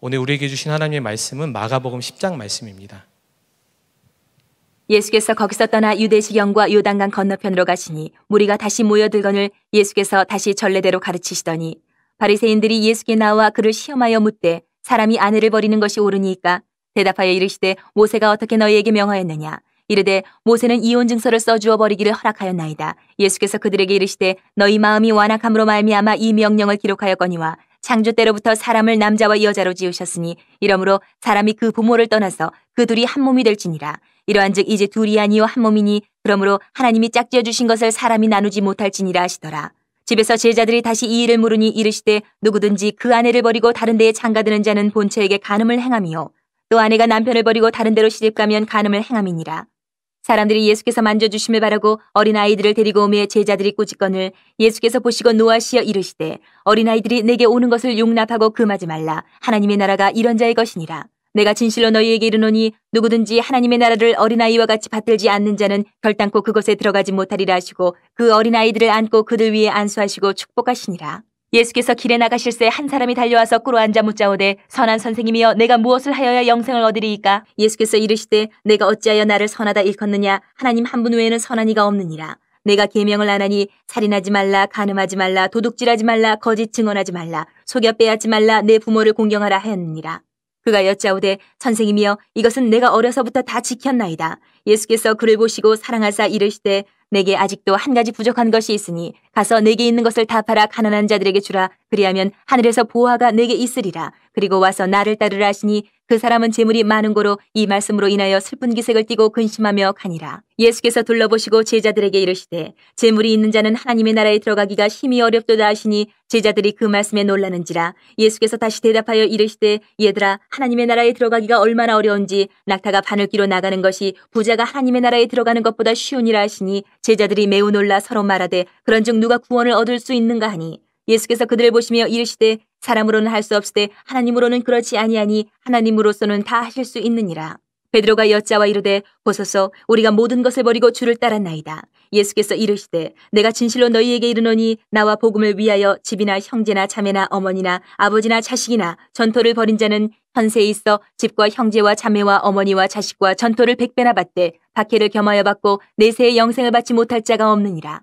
오늘 우리에게 주신 하나님의 말씀은 마가복음 10장 말씀입니다. 예수께서 거기서 떠나 유대지경과 요단강 건너편으로 가시니 무리가 다시 모여들거늘 예수께서 다시 전례대로 가르치시더니 바리새인들이 예수께 나와 그를 시험하여 묻되 사람이 아내를 버리는 것이 옳으니까 대답하여 이르시되 모세가 어떻게 너희에게 명하였느냐 이르되 모세는 이혼 증서를 써주어 버리기를 허락하였나이다 예수께서 그들에게 이르시되 너희 마음이 완악함으로 말미암아 이 명령을 기록하였거니와 창조 때로부터 사람을 남자와 여자로 지으셨으니 이러므로 사람이 그 부모를 떠나서 그 둘이 한 몸이 될지니라. 이러한즉 이제 둘이 아니요 한 몸이니 그러므로 하나님이 짝지어 주신 것을 사람이 나누지 못할지니라 하시더라. 집에서 제자들이 다시 이 일을 물으니 이르시되 누구든지 그 아내를 버리고 다른 데에 장가드는 자는 본처에게 간음을 행함이요 또 아내가 남편을 버리고 다른 데로 시집가면 간음을 행함이니라. 사람들이 예수께서 만져주심을 바라고 어린아이들을 데리고 오매 제자들이 꾸짖건을 예수께서 보시고 노하시어 이르시되 어린아이들이 내게 오는 것을 용납하고 금하지 말라. 하나님의 나라가 이런 자의 것이니라. 내가 진실로 너희에게 이르노니 누구든지 하나님의 나라를 어린아이와 같이 받들지 않는 자는 결단코 그것에 들어가지 못하리라 하시고 그 어린아이들을 안고 그들 위에 안수하시고 축복하시니라. 예수께서 길에 나가실새 한 사람이 달려와서 꿇어 앉아 묻자오되 선한 선생님이여 내가 무엇을 하여야 영생을 얻으리이까 예수께서 이르시되 내가 어찌하여 나를 선하다 일컫느냐 하나님 한 분 외에는 선한 이가 없느니라 내가 계명을 안 하니 살인하지 말라 간음하지 말라 도둑질하지 말라 거짓 증언하지 말라 속여 빼앗지 말라 내 부모를 공경하라 하였느니라 그가 여짜오되 선생님이여 이것은 내가 어려서부터 다 지켰나이다 예수께서 그를 보시고 사랑하사 이르시되 내게 아직도 한 가지 부족한 것이 있으니 가서 내게 있는 것을 다 팔아 가난한 자들에게 주라. 그리하면 하늘에서 보화가 내게 있으리라. 그리고 와서 나를 따르라 하시니 그 사람은 재물이 많은 고로 이 말씀으로 인하여 슬픈 기색을 띠고 근심하며 가니라. 예수께서 둘러보시고 제자들에게 이르시되 재물이 있는 자는 하나님의 나라에 들어가기가 힘이 어렵도다 하시니 제자들이 그 말씀에 놀라는지라. 예수께서 다시 대답하여 이르시되 얘들아 하나님의 나라에 들어가기가 얼마나 어려운지 낙타가 바늘기로 나가는 것이 부자가 하나님의 나라에 들어가는 것보다 쉬우니라 하시니 제자들이 매우 놀라 서로 말하되 그런즉 누가 구원을 얻을 수 있는가 하니 예수께서 그들을 보시며 이르시되 사람으로는 할 수 없으되 하나님으로는 그렇지 아니하니 하나님으로서는 다 하실 수 있느니라. 베드로가 여자와 이르되 보소서 우리가 모든 것을 버리고 주를 따랐나이다. 예수께서 이르시되 내가 진실로 너희에게 이르노니 나와 복음을 위하여 집이나 형제나 자매나 어머니나 아버지나 자식이나 전토를 버린 자는 현세에 있어 집과 형제와 자매와 어머니와 자식과 전토를 백배나 받되 박해를 겸하여 받고 내세의 영생을 받지 못할 자가 없느니라.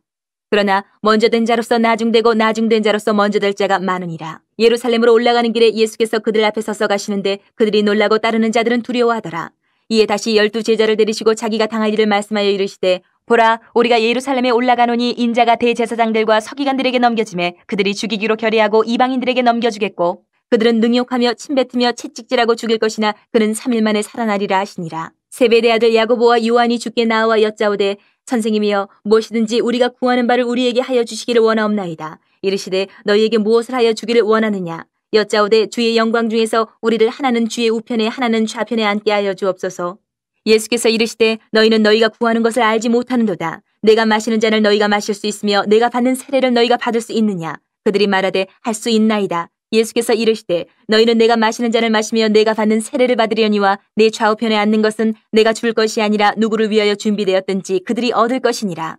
그러나 먼저 된 자로서 나중되고 나중된 자로서 먼저 될 자가 많으니라. 예루살렘으로 올라가는 길에 예수께서 그들 앞에 서서 가시는데 그들이 놀라고 따르는 자들은 두려워하더라. 이에 다시 열두 제자를 데리시고 자기가 당할 일을 말씀하여 이르시되 보라 우리가 예루살렘에 올라가노니 인자가 대제사장들과 서기관들에게 넘겨지매 그들이 죽이기로 결의하고 이방인들에게 넘겨주겠고 그들은 능욕하며 침뱉으며 채찍질하고 죽일 것이나 그는 3일 만에 살아나리라 하시니라. 세베대 아들 야고보와 요한이 죽게 나와 여짜오되 선생님이여 무엇이든지 우리가 구하는 바를 우리에게 하여 주시기를 원하옵나이다. 이르시되 너희에게 무엇을 하여 주기를 원하느냐. 여자오되 주의 영광 중에서 우리를 하나는 주의 우편에 하나는 좌편에 앉게 하여 주옵소서. 예수께서 이르시되 너희는 너희가 구하는 것을 알지 못하는도다. 내가 마시는 잔을 너희가 마실 수 있으며 내가 받는 세례를 너희가 받을 수 있느냐. 그들이 말하되 할 수 있나이다. 예수께서 이르시되 너희는 내가 마시는 잔을 마시며 내가 받는 세례를 받으려니와 내 좌우편에 앉는 것은 내가 줄 것이 아니라 누구를 위하여 준비되었든지 그들이 얻을 것이니라.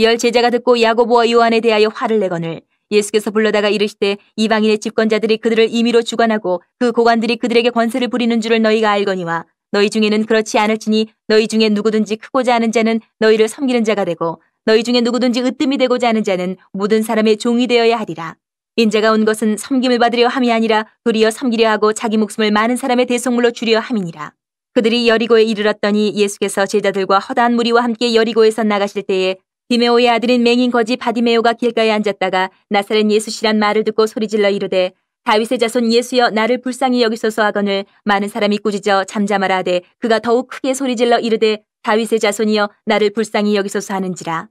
열 제자가 듣고 야고보와 요한에 대하여 화를 내거늘 예수께서 불러다가 이르시되 이방인의 집권자들이 그들을 임의로 주관하고 그 고관들이 그들에게 권세를 부리는 줄을 너희가 알거니와 너희 중에는 그렇지 않을지니 너희 중에 누구든지 크고자 하는 자는 너희를 섬기는 자가 되고 너희 중에 누구든지 으뜸이 되고자 하는 자는 모든 사람의 종이 되어야 하리라. 인자가 온 것은 섬김을 받으려 함이 아니라 도리어 섬기려 하고 자기 목숨을 많은 사람의 대속물로 주려 함이니라. 그들이 여리고에 이르렀더니 예수께서 제자들과 허다한 무리와 함께 여리고에서 나가실 때에 디메오의 아들인 맹인 거지 바디메오가 길가에 앉았다가 나사렛 예수시란 말을 듣고 소리질러 이르되 다윗의 자손 예수여 나를 불쌍히 여기소서 하거늘 많은 사람이 꾸짖어 잠잠하라 하되 그가 더욱 크게 소리질러 이르되 다윗의 자손이여 나를 불쌍히 여기소서 하는지라.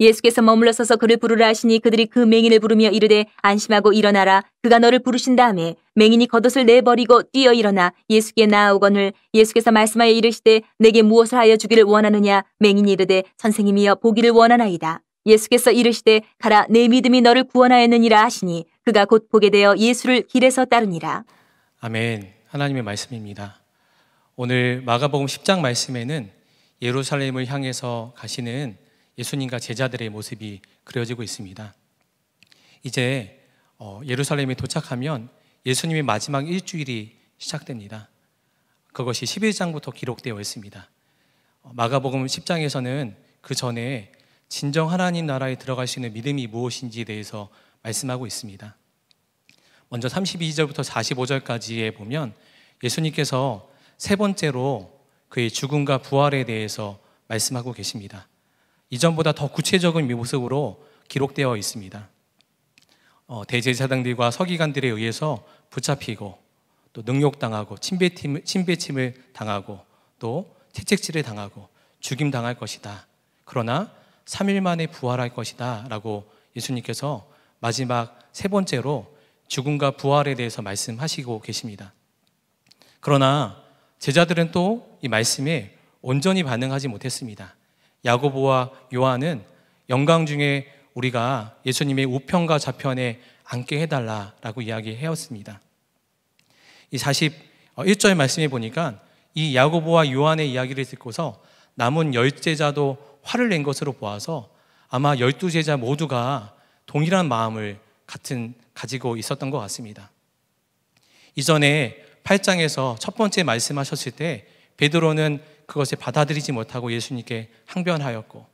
예수께서 머물러 서서 그를 부르라 하시니 그들이 그 맹인을 부르며 이르되 안심하고 일어나라 그가 너를 부르신다 음에 맹인이 겉옷을 내버리고 뛰어 일어나 예수께 나아오거늘 예수께서 말씀하여 이르시되 내게 무엇을 하여 주기를 원하느냐 맹인이 이르되 선생님이여 보기를 원하나이다 예수께서 이르시되 가라 내 믿음이 너를 구원하였느니라 하시니 그가 곧 보게 되어 예수를 길에서 따르니라 아멘 하나님의 말씀입니다 오늘 마가복음 10장 말씀에는 예루살렘을 향해서 가시는 예수님과 제자들의 모습이 그려지고 있습니다. 이제 어, 예루살렘에 도착하면 예수님의 마지막 일주일이 시작됩니다. 그것이 11장부터 기록되어 있습니다. 어, 마가복음 10장에서는 그 전에 진정 하나님 나라에 들어갈 수 있는 믿음이 무엇인지에 대해서 말씀하고 있습니다. 먼저 32절부터 45절까지에 보면 예수님께서 세 번째로 그의 죽음과 부활에 대해서 말씀하고 계십니다. 이전보다 더 구체적인 모습으로 기록되어 있습니다. 어, 대제사장들과 서기관들에 의해서 붙잡히고 또 능욕당하고 침배팀, 침배침을 당하고 또 채찍질을 당하고 죽임 당할 것이다. 그러나 3일 만에 부활할 것이다. 라고 예수님께서 마지막 세 번째로 죽음과 부활에 대해서 말씀하시고 계십니다. 그러나 제자들은 또 이 말씀에 온전히 반응하지 못했습니다. 야고보와 요한은 영광 중에 우리가 예수님의 우편과 좌편에 앉게 해달라라고 이야기해왔습니다. 이 41절 어, 말씀에 보니까 이 야고보와 요한의 이야기를 듣고서 남은 열 제자도 화를 낸 것으로 보아서 아마 열두 제자 모두가 동일한 마음을 같은 가지고 있었던 것 같습니다. 이전에 8장에서 첫 번째 말씀하셨을 때 베드로는 그것을 받아들이지 못하고 예수님께 항변하였고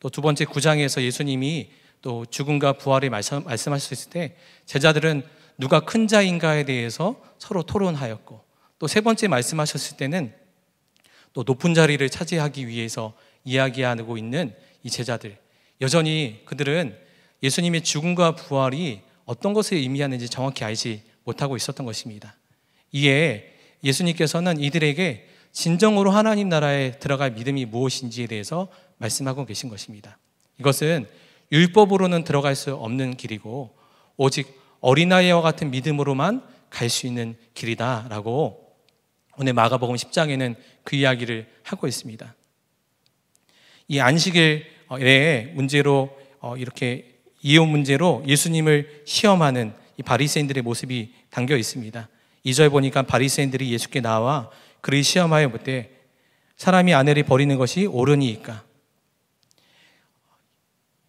또 두 번째 구장에서 예수님이 또 죽음과 부활을 말씀, 말씀하셨을 때 제자들은 누가 큰 자인가에 대해서 서로 토론하였고 또 세 번째 말씀하셨을 때는 또 높은 자리를 차지하기 위해서 이야기하고 있는 이 제자들 여전히 그들은 예수님의 죽음과 부활이 어떤 것을 의미하는지 정확히 알지 못하고 있었던 것입니다. 이에 예수님께서는 이들에게 진정으로 하나님 나라에 들어갈 믿음이 무엇인지에 대해서 말씀하고 계신 것입니다. 이것은 율법으로는 들어갈 수 없는 길이고 오직 어린아이와 같은 믿음으로만 갈 수 있는 길이다라고 오늘 마가복음 10장에는 그 이야기를 하고 있습니다. 이 안식일 의 문제로 어, 이렇게 이혼 문제로 예수님을 시험하는 이 바리새인들의 모습이 담겨 있습니다. 2절 보니까 바리새인들이 예수께 나와 그를 시험하여 보되 사람이 아내를 버리는 것이 옳으니까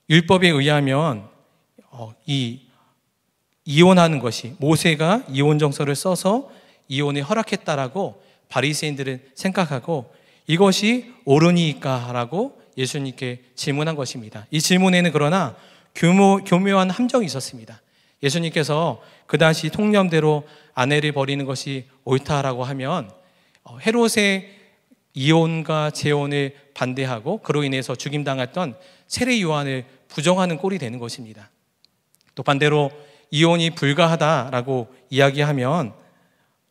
율법에 의하면 어, 이 이혼하는 것이 모세가 이혼 정서를 써서 이혼에 허락했다라고 바리새인들은 생각하고 이것이 옳으니까라고 예수님께 질문한 것입니다. 이 질문에는 그러나 교묘, 교묘한 함정이 있었습니다. 예수님께서 그 당시 통념대로 아내를 버리는 것이 옳다라고 하면 어, 헤롯의 이혼과 재혼에 반대하고 그로 인해서 죽임당했던 세례 요한을 부정하는 꼴이 되는 것입니다. 또 반대로 이혼이 불가하다라고 이야기하면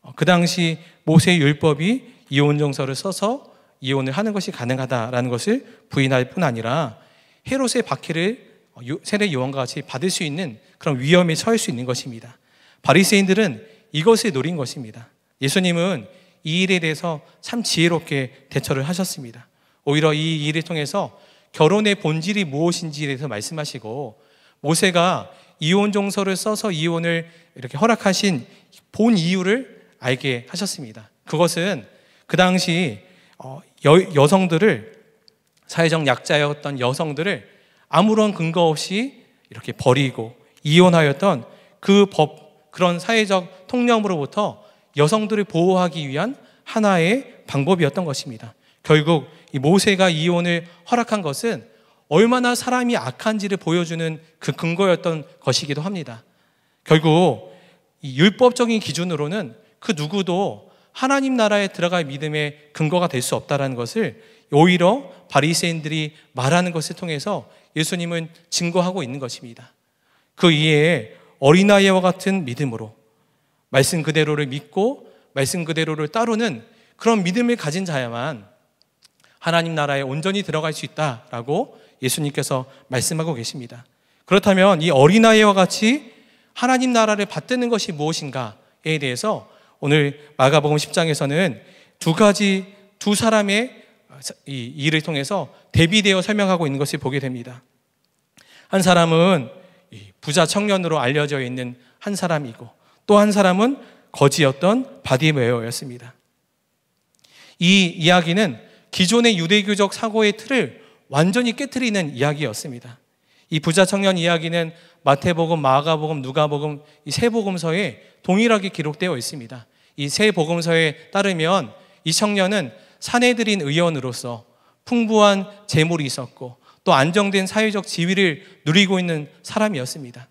어, 그 당시 모세 율법이 이혼 정서를 써서 이혼을 하는 것이 가능하다라는 것을 부인할 뿐 아니라 헤롯의 박해를 어, 세례 요한과 같이 받을 수 있는 그런 위험에 처할 수 있는 것입니다. 바리새인들은 이것을 노린 것입니다. 예수님은 이 일에 대해서 참 지혜롭게 대처를 하셨습니다. 오히려 이 일을 통해서 결혼의 본질이 무엇인지에 대해서 말씀하시고 모세가 이혼 종서를 써서 이혼을 이렇게 허락하신 본 이유를 알게 하셨습니다. 그것은 그 당시 어, 여, 성들을 사회적 약자였던 여성들을 아무런 근거 없이 이렇게 버리고 이혼하였던 그 법, 그런 사회적 통념으로부터 여성들을 보호하기 위한 하나의 방법이었던 것입니다. 결국 이 모세가 이혼을 허락한 것은 얼마나 사람이 악한지를 보여주는 그 근거였던 것이기도 합니다. 결국 이 율법적인 기준으로는 그 누구도 하나님 나라에 들어갈 믿음의 근거가 될 수 없다라는 것을 오히려 바리새인들이 말하는 것을 통해서 예수님은 증거하고 있는 것입니다. 그 이에 어린아이와 같은 믿음으로 말씀 그대로를 믿고 말씀 그대로를 따르는 그런 믿음을 가진 자야만 하나님 나라에 온전히 들어갈 수 있다라고 예수님께서 말씀하고 계십니다. 그렇다면 이 어린아이와 같이 하나님 나라를 받드는 것이 무엇인가에 대해서 오늘 마가복음 10장에서는 두 가지 두 사람의 이 일을 통해서 대비되어 설명하고 있는 것을 보게 됩니다. 한 사람은 부자 청년으로 알려져 있는 한 사람이고 또한 사람은 거지였던 바디메어였습니다. 이 이야기는 기존의 유대교적 사고의 틀을 완전히 깨뜨리는 이야기였습니다. 이 부자 청년 이야기는 마태복음, 마가복음, 누가복음 이 세 복음서에 동일하게 기록되어 있습니다. 이 세 복음서에 따르면 이 청년은 사내들인 의원으로서 풍부한 재물이 있었고 또 안정된 사회적 지위를 누리고 있는 사람이었습니다.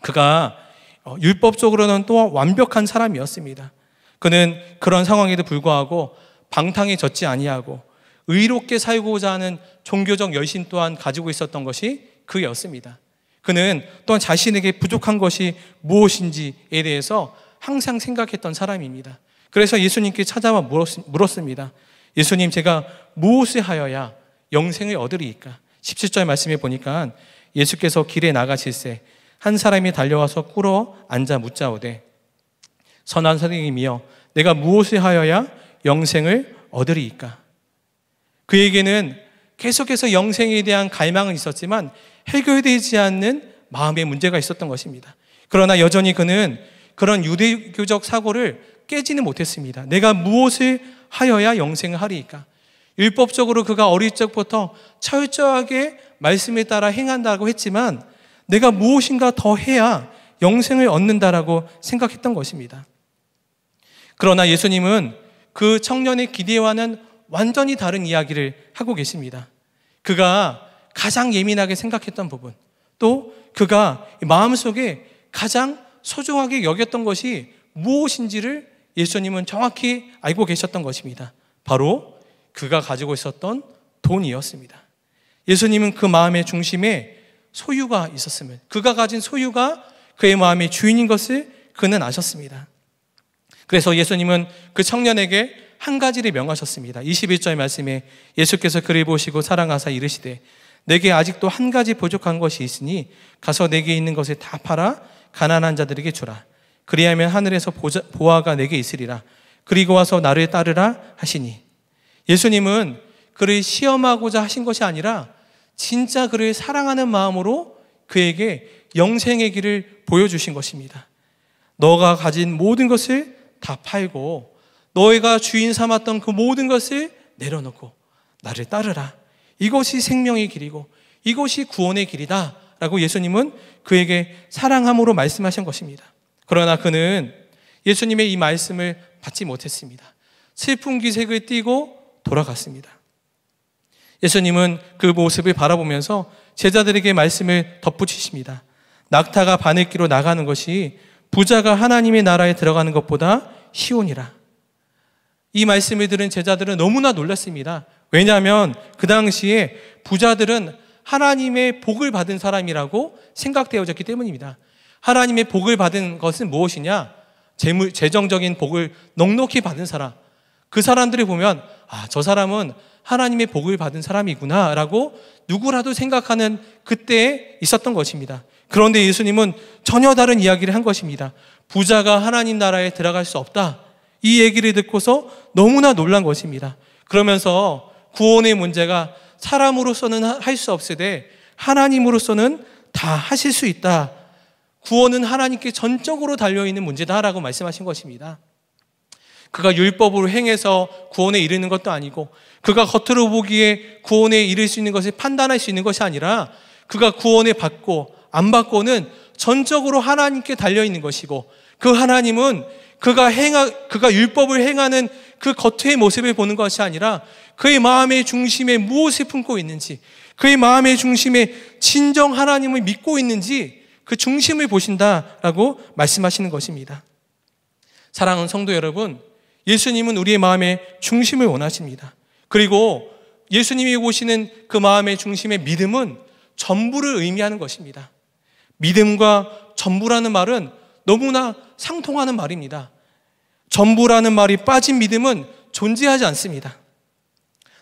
그가 어, 율법적으로는 또 완벽한 사람이었습니다. 그는 그런 상황에도 불구하고 방탕에 젖지 아니하고 의롭게 살고자 하는 종교적 열심 또한 가지고 있었던 것이 그였습니다. 그는 또한 자신에게 부족한 것이 무엇인지에 대해서 항상 생각했던 사람입니다. 그래서 예수님께 찾아와 물었습니다. 예수님, 제가 무엇을 하여야 영생을 얻으리까 17절 말씀에 보니까 예수께서 길에 나가실세 한 사람이 달려와서 꿇어 앉아 묻자오되 선한 선생님이여 내가 무엇을 하여야 영생을 얻으리이까 그에게는 계속해서 영생에 대한 갈망은 있었지만 해결되지 않는 마음의 문제가 있었던 것입니다. 그러나 여전히 그는 그런 유대교적 사고를 깨지는 못했습니다. 내가 무엇을 하여야 영생을 하리이까? 일법적으로 그가 어릴 적부터 철저하게 말씀에 따라 행한다고 했지만 내가 무엇인가 더 해야 영생을 얻는다라고 생각했던 것입니다. 그러나 예수님은 그 청년의 기대와는 완전히 다른 이야기를 하고 계십니다. 그가 가장 예민하게 생각했던 부분, 또 그가 마음속에 가장 소중하게 여겼던 것이 무엇인지를 예수님은 정확히 알고 계셨던 것입니다. 바로 그가 가지고 있었던 돈이었습니다. 예수님은 그 마음의 중심에 소유가 있었으면 그가 가진 소유가 그의 마음의 주인인 것을 그는 아셨습니다. 그래서 예수님은 그 청년에게 한 가지를 명하셨습니다. 21절 말씀에 예수께서 그를 보시고 사랑하사 이르시되 내게 아직도 한 가지 부족한 것이 있으니 가서 내게 있는 것을 다 팔아 가난한 자들에게 주라. 그리하면 하늘에서 보아가 내게 있으리라. 그리고 와서 나를 따르라 하시니 예수님은 그를 시험하고자 하신 것이 아니라 진짜 그를 사랑하는 마음으로 그에게 영생의 길을 보여주신 것입니다. 너가 가진 모든 것을 다 팔고 너희가 주인 삼았던 그 모든 것을 내려놓고 나를 따르라. 이것이 생명의 길이고 이것이 구원의 길이다. 라고 예수님은 그에게 사랑함으로 말씀하신 것입니다. 그러나 그는 예수님의 이 말씀을 받지 못했습니다. 슬픈 기색을 띠고 돌아갔습니다. 예수님은 그 모습을 바라보면서 제자들에게 말씀을 덧붙이십니다. 낙타가 바늘길로 나가는 것이 부자가 하나님의 나라에 들어가는 것보다 쉬우니라. 이 말씀을 들은 제자들은 너무나 놀랐습니다. 왜냐하면 그 당시에 부자들은 하나님의 복을 받은 사람이라고 생각되어졌기 때문입니다. 하나님의 복을 받은 것은 무엇이냐? 재물, 재정적인 복을 넉넉히 받은 사람. 그 사람들을 보면 아, 저 사람은 하나님의 복을 받은 사람이구나라고 누구라도 생각하는 그때에 있었던 것입니다. 그런데 예수님은 전혀 다른 이야기를 한 것입니다. 부자가 하나님 나라에 들어갈 수 없다. 이 얘기를 듣고서 너무나 놀란 것입니다. 그러면서 구원의 문제가 사람으로서는 할 수 없으되 하나님으로서는 다 하실 수 있다. 구원은 하나님께 전적으로 달려있는 문제다라고 말씀하신 것입니다. 그가 율법으로 행해서 구원에 이르는 것도 아니고 그가 겉으로 보기에 구원에 이를 수 있는 것을 판단할 수 있는 것이 아니라 그가 구원에 받고 안 받고는 전적으로 하나님께 달려 있는 것이고 그 하나님은 그가 행하 그가 율법을 행하는 그 겉의 모습을 보는 것이 아니라 그의 마음의 중심에 무엇을 품고 있는지 그의 마음의 중심에 진정 하나님을 믿고 있는지 그 중심을 보신다라고 말씀하시는 것입니다. 사랑하는 성도 여러분, 예수님은 우리의 마음의 중심을 원하십니다. 그리고 예수님이 오시는 그 마음의 중심의 믿음은 전부를 의미하는 것입니다. 믿음과 전부라는 말은 너무나 상통하는 말입니다. 전부라는 말이 빠진 믿음은 존재하지 않습니다.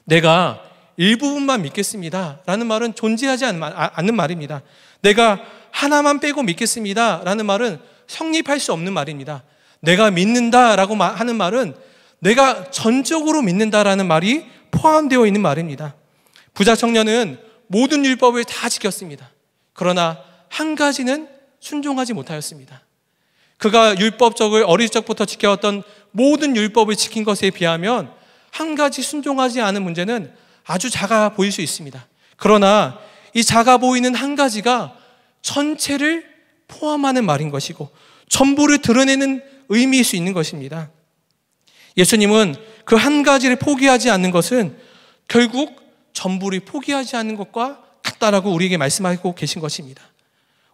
내가 일부분만 믿겠습니다. 라는 말은 존재하지 아, 않는 말입니다. 내가 하나만 빼고 믿겠습니다. 라는 말은 성립할 수 없는 말입니다. 내가 믿는다라고 하는 말은 내가 전적으로 믿는다라는 말이 포함되어 있는 말입니다. 부자 청년은 모든 율법을 다 지켰습니다. 그러나 한 가지는 순종하지 못하였습니다. 그가 율법적을 어릴 적부터 지켜왔던 모든 율법을 지킨 것에 비하면 한 가지 순종하지 않은 문제는 아주 작아 보일 수 있습니다. 그러나 이 작아 보이는 한 가지가 전체를 포함하는 말인 것이고 전부를 드러내는 의미일 수 있는 것입니다. 예수님은 그 한 가지를 포기하지 않는 것은 결국 전부를 포기하지 않는 것과 같다라고 우리에게 말씀하고 계신 것입니다.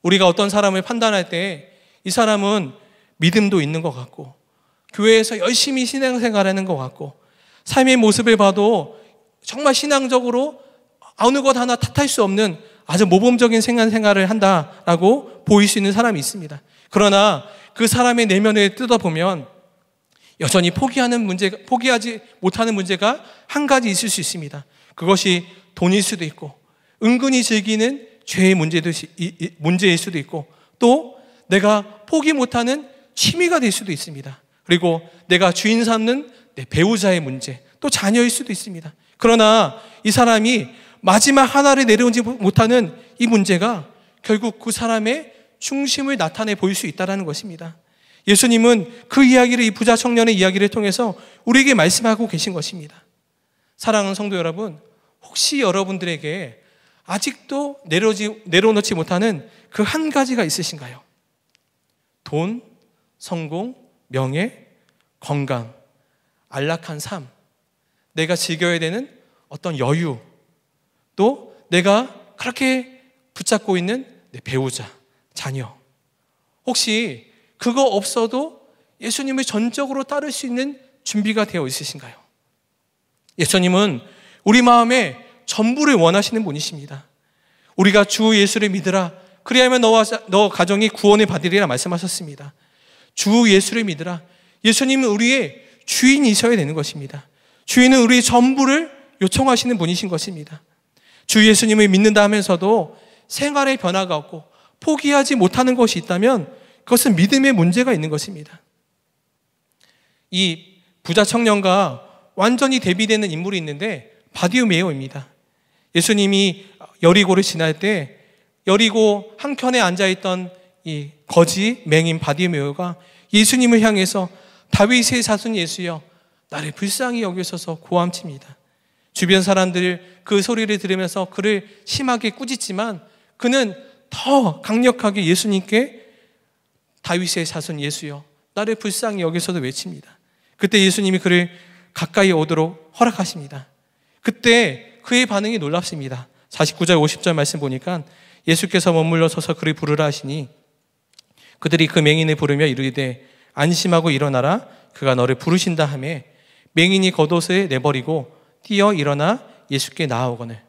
우리가 어떤 사람을 판단할 때 이 사람은 믿음도 있는 것 같고 교회에서 열심히 신앙생활하는 것 같고 삶의 모습을 봐도 정말 신앙적으로 어느 것 하나 탓할 수 없는 아주 모범적인 생활 을 한다라고 보일 수 있는 사람이 있습니다. 그러나 그 사람의 내면을 뜯어보면 여전히 포기하는 문제, 포기하지 못하는 문제가 한 가지 있을 수 있습니다. 그것이 돈일 수도 있고, 은근히 즐기는 죄의 문제도, 문제일 수도 있고, 또 내가 포기 못하는 취미가 될 수도 있습니다. 그리고 내가 주인 삼는 내 배우자의 문제, 또 자녀일 수도 있습니다. 그러나 이 사람이 마지막 하나를 내려오지 못하는 이 문제가 결국 그 사람의 중심을 나타내 보일 수있다는 것입니다. 예수님은 그 이야기를 이 부자 청년의 이야기를 통해서 우리에게 말씀하고 계신 것입니다. 사랑하는 성도 여러분, 혹시 여러분들에게 아직도 내려지, 내려놓지 못하는 그 한 가지가 있으신가요? 돈, 성공, 명예, 건강, 안락한 삶, 내가 즐겨야 되는 어떤 여유, 또 내가 그렇게 붙잡고 있는 내 배우자, 자녀. 혹시 그거 없어도 예수님을 전적으로 따를 수 있는 준비가 되어 있으신가요? 예수님은 우리 마음에 전부를 원하시는 분이십니다. 우리가 주 예수를 믿으라. 그리하면 너와 너 가정이 구원을 받으리라 말씀하셨습니다. 주 예수를 믿으라. 예수님은 우리의 주인이셔야 되는 것입니다. 주인은 우리의 전부를 요청하시는 분이신 것입니다. 주 예수님을 믿는다 하면서도 생활의 변화가 없고 포기하지 못하는 것이 있다면 그것은 믿음의 문제가 있는 것입니다. 이 부자 청년과 완전히 대비되는 인물이 있는데 바디우메오입니다. 예수님이 여리고를 지날 때 여리고 한켠에 앉아있던 이 거지 맹인 바디메오가 예수님을 향해서 다윗의 사순 예수여 나를 불쌍히 여기소서 고함칩니다. 주변 사람들 그 소리를 들으면서 그를 심하게 꾸짖지만 그는 더 강력하게 예수님께 다윗의 사손 예수여 나를 불쌍히 여기서도 외칩니다. 그때 예수님이 그를 가까이 오도록 허락하십니다. 그때 그의 반응이 놀랍습니다. 49절 50절 말씀 보니까 예수께서 머물러 서서 그를 부르라 하시니 그들이 그 맹인을 부르며 이르되 안심하고 일어나라 그가 너를 부르신다 하며 맹인이 겉옷을 내버리고 뛰어 일어나 예수께 나아오거늘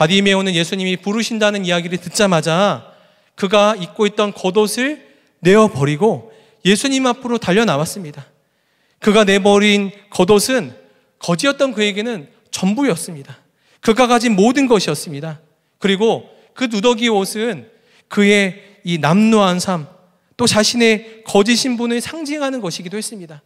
바디메오는 예수님이 부르신다는 이야기를 듣자마자 그가 입고 있던 겉옷을 내어버리고 예수님 앞으로 달려나왔습니다. 그가 내버린 겉옷은 거지였던 그에게는 전부였습니다. 그가 가진 모든 것이었습니다. 그리고 그 누더기 옷은 그의 이 남루한 삶, 또 자신의 거짓 신분을 상징하는 것이기도 했습니다.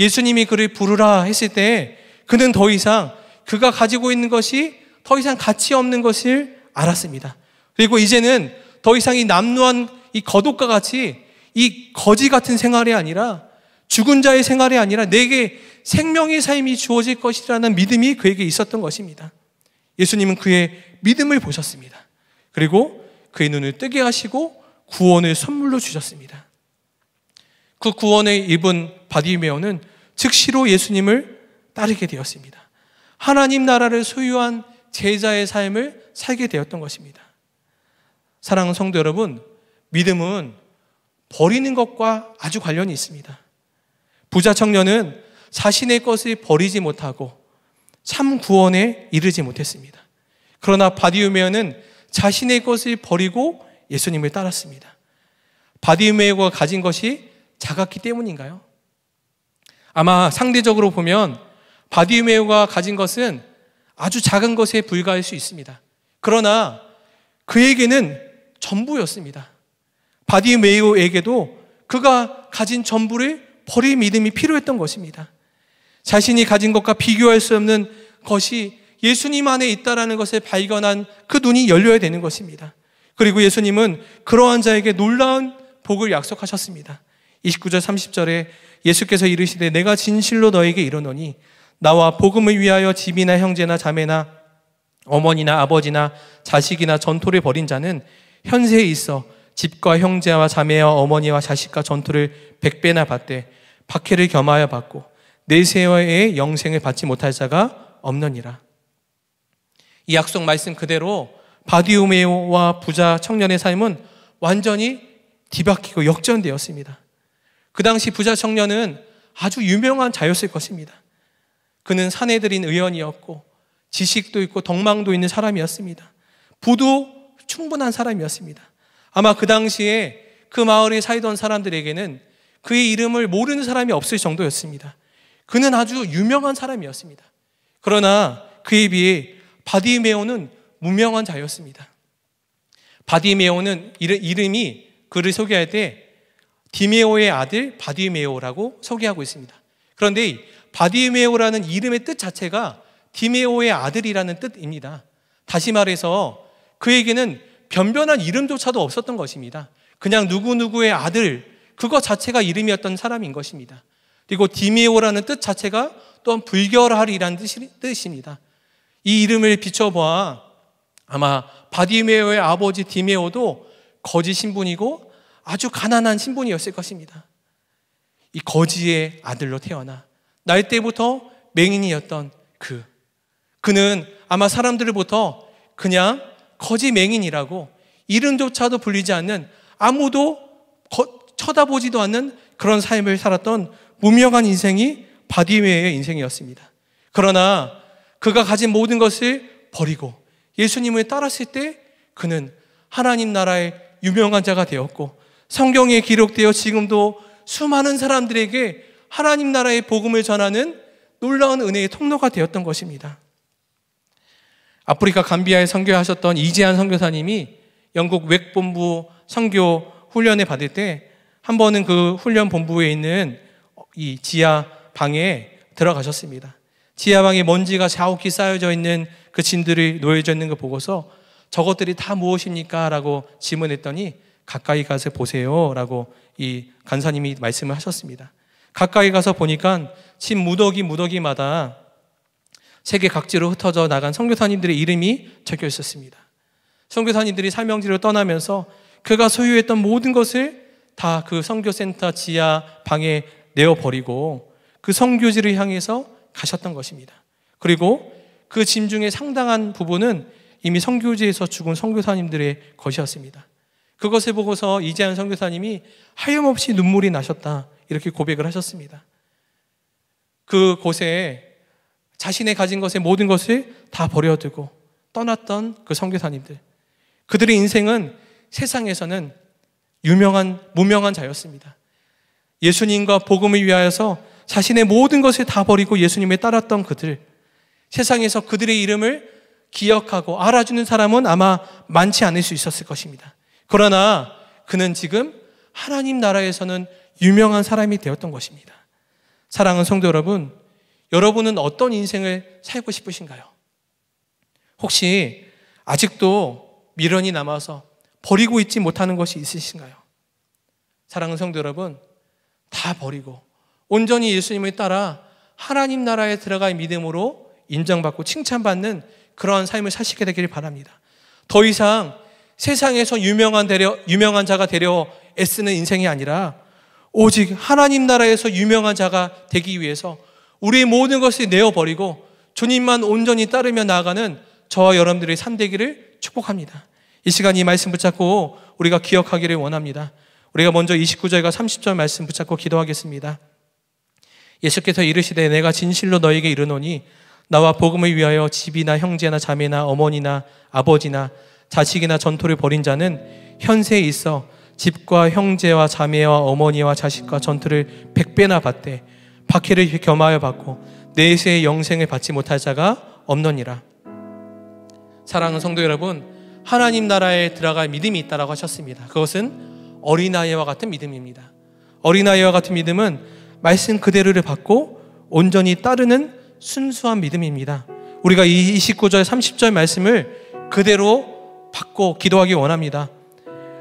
예수님이 그를 부르라 했을 때 그는 더 이상 그가 가지고 있는 것이 더 이상 가치 없는 것을 알았습니다. 그리고 이제는 더 이상 이 남루한 이 거독과 같이 이 거지 같은 생활이 아니라 죽은 자의 생활이 아니라 내게 생명의 삶이 주어질 것이라는 믿음이 그에게 있었던 것입니다. 예수님은 그의 믿음을 보셨습니다. 그리고 그의 눈을 뜨게 하시고 구원을 선물로 주셨습니다. 그 구원을 입은 바디메어는 즉시로 예수님을 따르게 되었습니다. 하나님 나라를 소유한 제자의 삶을 살게 되었던 것입니다. 사랑하는 성도 여러분, 믿음은 버리는 것과 아주 관련이 있습니다. 부자 청년은 자신의 것을 버리지 못하고 참 구원에 이르지 못했습니다. 그러나 바디우메어는 자신의 것을 버리고 예수님을 따랐습니다. 바디우메어가 가진 것이 작았기 때문인가요? 아마 상대적으로 보면 바디우메어가 가진 것은 아주 작은 것에 불과할 수 있습니다. 그러나 그에게는 전부였습니다. 바디메이오에게도 그가 가진 전부를 버릴 믿음이 필요했던 것입니다. 자신이 가진 것과 비교할 수 없는 것이 예수님 안에 있다라는 것을 발견한 그 눈이 열려야 되는 것입니다. 그리고 예수님은 그러한 자에게 놀라운 복을 약속하셨습니다. 29절 30절에 예수께서 이르시되 내가 진실로 너에게 이르노니 나와 복음을 위하여 집이나 형제나 자매나 어머니나 아버지나 자식이나 전토를 벌인 자는 현세에 있어 집과 형제와 자매와 어머니와 자식과 전토를 백배나 받되 박해를 겸하여 받고 내세와의 영생을 받지 못할 자가 없느니라. 이 약속 말씀 그대로 바디우메와 부자 청년의 삶은 완전히 뒤바뀌고 역전되었습니다. 그 당시 부자 청년은 아주 유명한 자였을 것입니다. 그는 사내들인 의원이었고 지식도 있고 덕망도 있는 사람이었습니다. 부도 충분한 사람이었습니다. 아마 그 당시에 그 마을에 살던 사람들에게는 그의 이름을 모르는 사람이 없을 정도였습니다. 그는 아주 유명한 사람이었습니다. 그러나 그에 비해 바디메오는 무명한 자였습니다. 바디메오는 이름이 그를 소개할 때 디메오의 아들 바디메오라고 소개하고 있습니다. 그런데 바디메오라는 이름의 뜻 자체가 디메오의 아들이라는 뜻입니다. 다시 말해서 그에게는 변변한 이름조차도 없었던 것입니다. 그냥 누구누구의 아들, 그거 자체가 이름이었던 사람인 것입니다. 그리고 디메오라는 뜻 자체가 또한 불결할이라는 뜻입니다. 이 이름을 비춰보아 아마 바디메오의 아버지 디메오도 거지 신분이고 아주 가난한 신분이었을 것입니다. 이 거지의 아들로 태어나 나이 때부터 맹인이었던 그. 그는 아마 사람들로부터 그냥 거지 맹인이라고 이름조차도 불리지 않는 아무도 거, 쳐다보지도 않는 그런 삶을 살았던 무명한 인생이 바디웨의 이 인생이었습니다. 그러나 그가 가진 모든 것을 버리고 예수님을 따랐을 때 그는 하나님 나라의 유명한 자가 되었고 성경에 기록되어 지금도 수많은 사람들에게 하나님 나라의 복음을 전하는 놀라운 은혜의 통로가 되었던 것입니다. 아프리카 감비아에 선교하셨던 이재한 선교사님이 영국 웩본부 선교 훈련을 받을 때 한 번은 그 훈련 본부에 있는 이 지하 방에 들어가셨습니다. 지하 방에 먼지가 자욱히 쌓여져 있는 그 짐들이 놓여져 있는 걸 보고서 저것들이 다 무엇입니까? 라고 질문했더니 가까이 가서 보세요. 라고 이 간사님이 말씀을 하셨습니다. 가까이 가서 보니까 집 무더기 무더기마다 세계 각지로 흩어져 나간 선교사님들의 이름이 적혀 있었습니다. 선교사님들이 사명지로 떠나면서 그가 소유했던 모든 것을 다 그 선교센터 지하 방에 내어 버리고 그 선교지를 향해서 가셨던 것입니다. 그리고 그 짐 중에 상당한 부분은 이미 선교지에서 죽은 선교사님들의 것이었습니다. 그것을 보고서 이재한 선교사님이 하염없이 눈물이 나셨다. 이렇게 고백을 하셨습니다. 그 곳에 자신의 가진 것의 모든 것을 다 버려두고 떠났던 그 선교사님들. 그들의 인생은 세상에서는 유명한 무명한 자였습니다. 예수님과 복음을 위하여서 자신의 모든 것을 다 버리고 예수님을 따랐던 그들. 세상에서 그들의 이름을 기억하고 알아주는 사람은 아마 많지 않을 수 있었을 것입니다. 그러나 그는 지금 하나님 나라에서는 유명한 사람이 되었던 것입니다. 사랑하는 성도 여러분, 여러분은 어떤 인생을 살고 싶으신가요? 혹시 아직도 미련이 남아서 버리고 있지 못하는 것이 있으신가요? 사랑하는 성도 여러분, 다 버리고 온전히 예수님을 따라 하나님 나라에 들어갈 믿음으로 인정받고 칭찬받는 그러한 삶을 사시게 되기를 바랍니다. 더 이상 세상에서 유명한, 데려, 유명한 자가 되려 애쓰는 인생이 아니라 오직 하나님 나라에서 유명한 자가 되기 위해서 우리의 모든 것을 내어버리고 주님만 온전히 따르며 나아가는 저와 여러분들의 삼대기를 축복합니다. 이 시간 이 말씀 붙잡고 우리가 기억하기를 원합니다. 우리가 먼저 29절과 30절 말씀 붙잡고 기도하겠습니다. 예수께서 이르시되 내가 진실로 너에게 이르노니 나와 복음을 위하여 집이나 형제나 자매나 어머니나 아버지나 자식이나 전토를 벌인 자는 현세에 있어 집과 형제와 자매와 어머니와 자식과 전투를 백배나 받되 박해를 겸하여 받고 내세의 영생을 받지 못할 자가 없느니라. 사랑하는 성도 여러분, 하나님 나라에 들어갈 믿음이 있다라고 하셨습니다. 그것은 어린아이와 같은 믿음입니다. 어린아이와 같은 믿음은 말씀 그대로를 받고 온전히 따르는 순수한 믿음입니다. 우리가 이 29절 30절 말씀을 그대로 받고 기도하기 원합니다.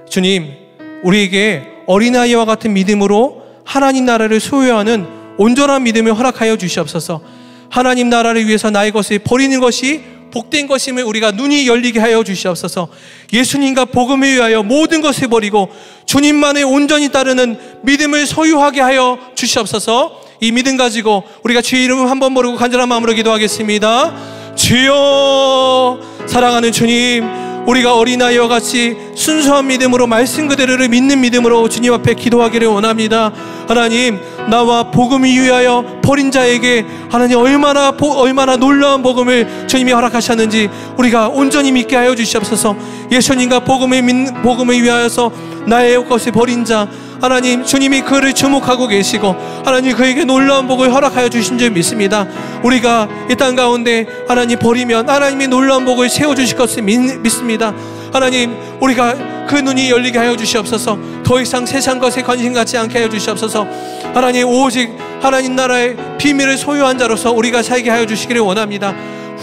주님, 우리에게 어린아이와 같은 믿음으로 하나님 나라를 소유하는 온전한 믿음을 허락하여 주시옵소서. 하나님 나라를 위해서 나의 것을 버리는 것이 복된 것임을 우리가 눈이 열리게 하여 주시옵소서. 예수님과 복음에 의하여 모든 것을 버리고 주님만의 온전히 따르는 믿음을 소유하게 하여 주시옵소서. 이 믿음 가지고 우리가 주의 이름을 한 번 모르고 간절한 마음으로 기도하겠습니다. 주여 사랑하는 주님 우리가 어린아이와 같이 순수한 믿음으로 말씀 그대로를 믿는 믿음으로 주님 앞에 기도하기를 원합니다. 하나님, 나와 복음 위하여 버린 자에게 하나님 얼마나 얼마나 놀라운 복음을 주님이 허락하셨는지 우리가 온전히 믿게 하여 주시옵소서. 예수님과 복음을 믿 복음을 위하여서 나의 것을 버린 자 하나님 주님이 그를 주목하고 계시고 하나님 그에게 놀라운 복을 허락하여 주신 줄 믿습니다. 우리가 이 땅 가운데 하나님 버리면 하나님이 놀라운 복을 세워 주실 것을 믿습니다. 하나님 우리가 그 눈이 열리게 하여 주시옵소서 더 이상 세상 것에 관심 갖지 않게 하여 주시옵소서 하나님 오직 하나님 나라의 비밀을 소유한 자로서 우리가 살게 하여 주시기를 원합니다.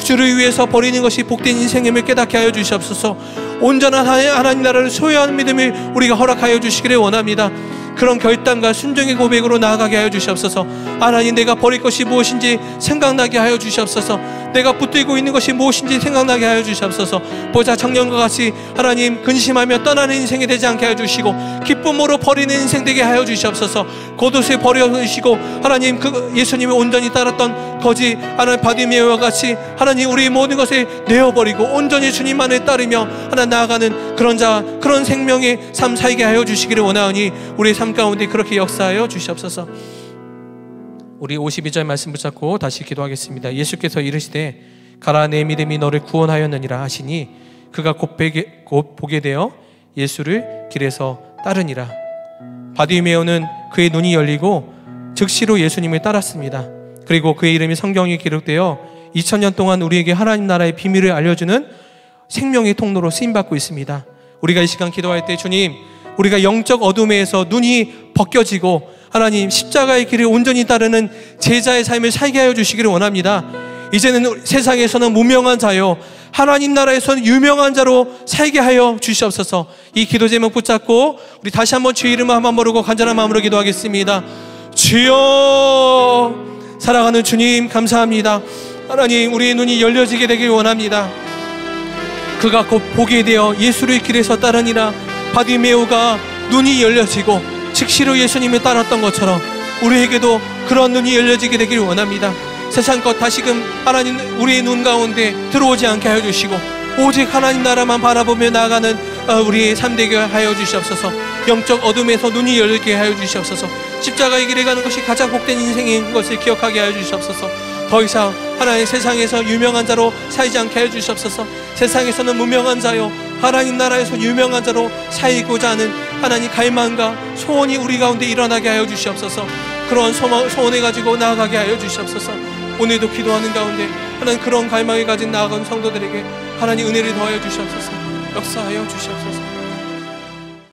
주를 위해서 버리는 것이 복된 인생임을 깨닫게 하여 주시옵소서 온전한 하나님 나라를 소유하는 믿음을 우리가 허락하여 주시기를 원합니다 그런 결단과 순종의 고백으로 나아가게 하여 주시옵소서. 하나님 내가 버릴 것이 무엇인지 생각나게 하여 주시옵소서. 내가 붙들고 있는 것이 무엇인지 생각나게 하여 주시옵소서. 보자 작년과 같이 하나님 근심하며 떠나는 인생이 되지 않게 하여 주시고 기쁨으로 버리는 인생 되게 하여 주시옵소서. 겉옷에 버려 주시고 하나님 그 예수님의 온전히 따랐던 거지 하나님 바디메와 같이 하나님 우리 모든 것을 내어버리고 온전히 주님만을 따르며 하나 나아가는 그런 자 그런 생명의 삶 살게 하여 주시기를 원하오니 우리삶 삶 가운데 그렇게 역사하여 주시옵소서. 우리 52절 말씀 붙잡고 다시 기도하겠습니다. 예수께서 이르시되 가라 내 믿음이 너를 구원하였느니라 하시니 그가 곧, 베게, 곧 보게 되어 예수를 길에서 따르니라. 바디메오는 그의 눈이 열리고 즉시로 예수님을 따랐습니다. 그리고 그의 이름이 성경에 기록되어 2000년 동안 우리에게 하나님 나라의 비밀을 알려주는 생명의 통로로 쓰임받고 있습니다. 우리가 이 시간 기도할 때 주님 우리가 영적 어둠에서 눈이 벗겨지고 하나님 십자가의 길을 온전히 따르는 제자의 삶을 살게 하여 주시기를 원합니다. 이제는 세상에서는 무명한 자요 하나님 나라에서는 유명한 자로 살게 하여 주시옵소서. 이 기도 제목 붙잡고 우리 다시 한번 주 이름을 한번 부르고 간절한 마음으로 기도하겠습니다. 주여 사랑하는 주님 감사합니다. 하나님 우리의 눈이 열려지게 되길 원합니다. 그가 곧 보게 되어 예수를 길에서 따르니라 바디메오가 눈이 열려지고 즉시로 예수님을 따랐던 것처럼 우리에게도 그런 눈이 열려지게 되기를 원합니다. 세상 것 다시금 하나님 우리의 눈 가운데 들어오지 않게 하여 주시고 오직 하나님 나라만 바라보며 나아가는 어, 우리의 삶되게 하여 주시옵소서 영적 어둠에서 눈이 열리게 하여 주시옵소서 십자가의 길에 가는 것이 가장 복된 인생인 것을 기억하게 하여 주시옵소서 더 이상 하나님 세상에서 유명한 자로 살지 않게 하여 주시옵소서 세상에서는 무명한 자요 하나님 나라에서 유명한 자로 살고자 하는 하나님 갈망과 소원이 우리 가운데 일어나게 하여 주시옵소서 그런 소원을 가지고 나아가게 하여 주시옵소서 오늘도 기도하는 가운데 하나님 그런 갈망을 가진 나아간 성도들에게 하나님 은혜를 더하여 주시옵소서 역사하여 주시옵소서